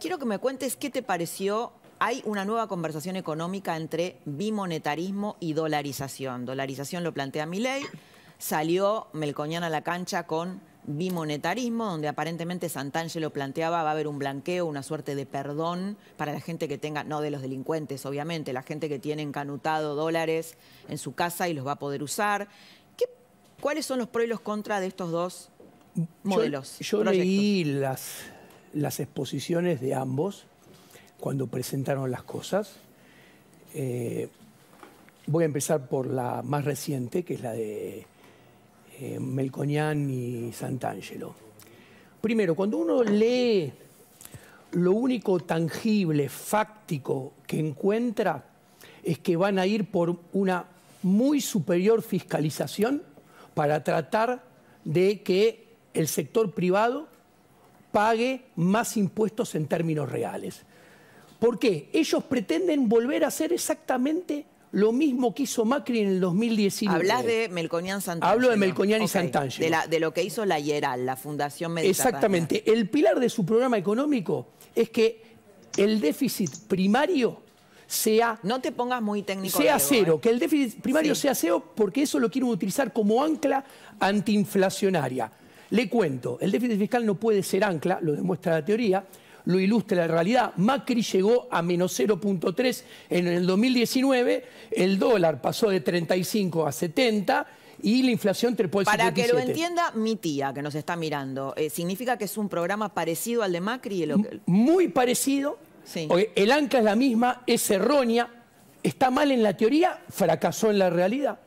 Quiero que me cuentes qué te pareció. Hay una nueva conversación económica entre bimonetarismo y dolarización. Dolarización lo plantea Milei. Salió Melcoñán a la cancha con bimonetarismo, donde aparentemente Santangelo planteaba va a haber un blanqueo, una suerte de perdón para la gente que tenga, no de los delincuentes, obviamente, la gente que tiene encanutado dólares en su casa y los va a poder usar. ¿Cuáles son los pros y los contras de estos dos modelos? Yo, yo leí las las exposiciones de ambos cuando presentaron las cosas. Eh, voy a empezar por la más reciente, que es la de eh, y Sant'Angelo. Primero, cuando uno lee lo único tangible, fáctico que encuentra es que van a ir por una muy superior fiscalización para tratar de que el sector privado pague más impuestos en términos reales. ¿Por qué? Ellos pretenden volver a hacer exactamente lo mismo que hizo Macri en el 2019. Hablas de Melconian Santangelo. Hablo de Melconian y De, lo que hizo la IERAL, la Fundación Mediterránea. Exactamente. El pilar de su programa económico es que el déficit primario sea... No te pongas muy técnico. Sea cero, ¿eh? que el déficit primario sea cero porque eso lo quieren utilizar como ancla antiinflacionaria. Le cuento, el déficit fiscal no puede ser ancla, lo demuestra la teoría, lo ilustra la realidad. Macri llegó a menos 0.3 en el 2019, el dólar pasó de 35 a 70 y la inflación trepó el Para que lo entienda mi tía que nos está mirando, eh, ¿significa que es un programa parecido al de Macri? Muy parecido. Sí. El ancla es la misma, es errónea, está mal en la teoría, fracasó en la realidad.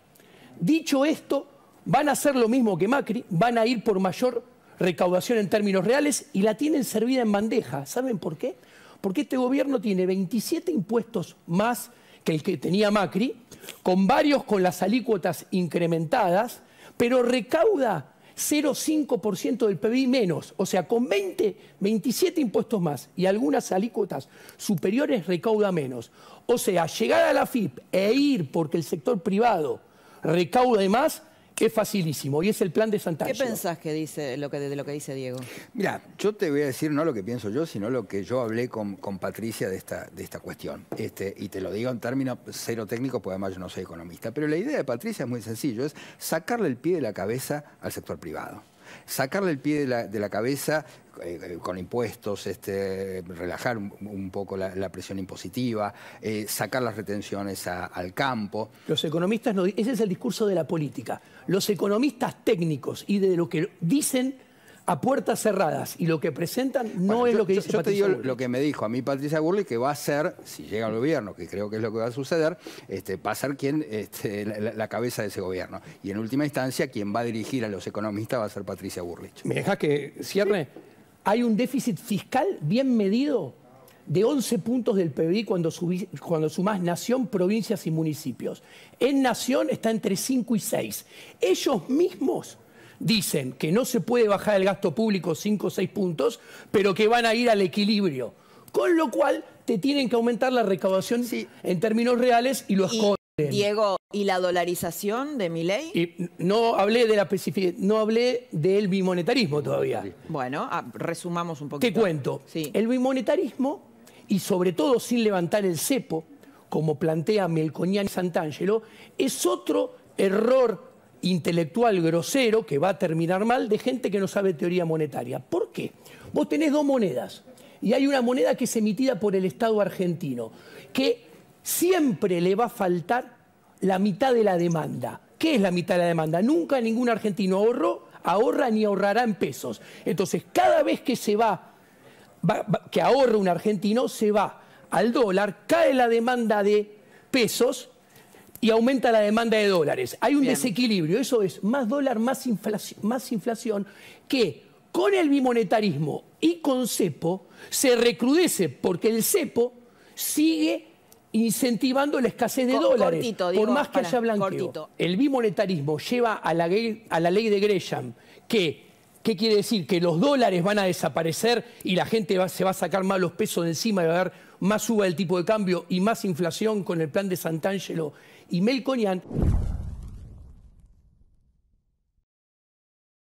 Dicho esto, van a hacer lo mismo que Macri, van a ir por mayor recaudación en términos reales y la tienen servida en bandeja. ¿Saben por qué? Porque este gobierno tiene 27 impuestos más que el que tenía Macri, con varios con las alícuotas incrementadas, pero recauda 0,5% del PBI menos, o sea, con 20, 27 impuestos más y algunas alícuotas superiores recauda menos. O sea, llegar a la FIP e ir porque el sector privado recaude más es facilísimo y es el plan de Cruz. ¿Qué pensás que dice, lo que, de lo que dice Diego? Mira, yo te voy a decir no lo que pienso yo, sino lo que yo hablé con, Patricia de esta, de esta cuestión. Este, y te lo digo en términos cero técnicos, porque además yo no soy economista. Pero la idea de Patricia es muy sencillo, es sacarle el pie de la cabeza al sector privado sacarle el pie de la, de la cabeza eh, eh, con impuestos, este, relajar un poco la, presión impositiva, eh, sacar las retenciones al campo. Los economistas, no, ese es el discurso de la política. Los economistas técnicos y de lo que dicen a puertas cerradas y lo que presentan no es lo que dice yo, yo te digo lo que me dijo a mí Patricia Burlich que va a ser si llega el gobierno que creo que es lo que va a suceder este, va a ser quien este, la, cabeza de ese gobierno y en última instancia quien va a dirigir a los economistas va a ser Patricia Burlich. ¿Me dejas que cierre? hay un déficit fiscal bien medido de 11 puntos del PBI cuando, sumás nación, provincias y municipios. En nación está entre 5 y 6. Ellos mismos dicen que no se puede bajar el gasto público 5 o 6 puntos, pero que van a ir al equilibrio. Con lo cual, te tienen que aumentar la recaudación en términos reales y lo y... Diego, ¿y la dolarización de mi ley? no hablé de la no hablé del bimonetarismo todavía. Bueno, ah, resumamos un poquito. ¿Qué cuento. El bimonetarismo, y sobre todo sin levantar el cepo, como plantea Melconian y Santangelo, es otro error intelectual grosero que va a terminar mal de gente que no sabe teoría monetaria. ¿Por qué? Vos tenés dos monedas y hay una moneda que es emitida por el Estado argentino, que siempre le va a faltar la mitad de la demanda. ¿Qué es la mitad de la demanda? Nunca ningún argentino ahorró, ahorra ni ahorrará en pesos. Entonces, cada vez que se va, que ahorra un argentino, se va al dólar, cae la demanda de pesos y aumenta la demanda de dólares. Hay un desequilibrio, eso es más dólar, más inflación, más inflación, que con el bimonetarismo y con cepo se recrudece porque el cepo sigue incentivando la escasez de dólares, por más que haya blanqueo. El bimonetarismo lleva a la, a la ley de Gresham que ¿Qué quiere decir? Que los dólares van a desaparecer y la gente se va a sacar más los pesos de encima y va a haber más suba del tipo de cambio y más inflación con el plan de Santangelo y Melconian.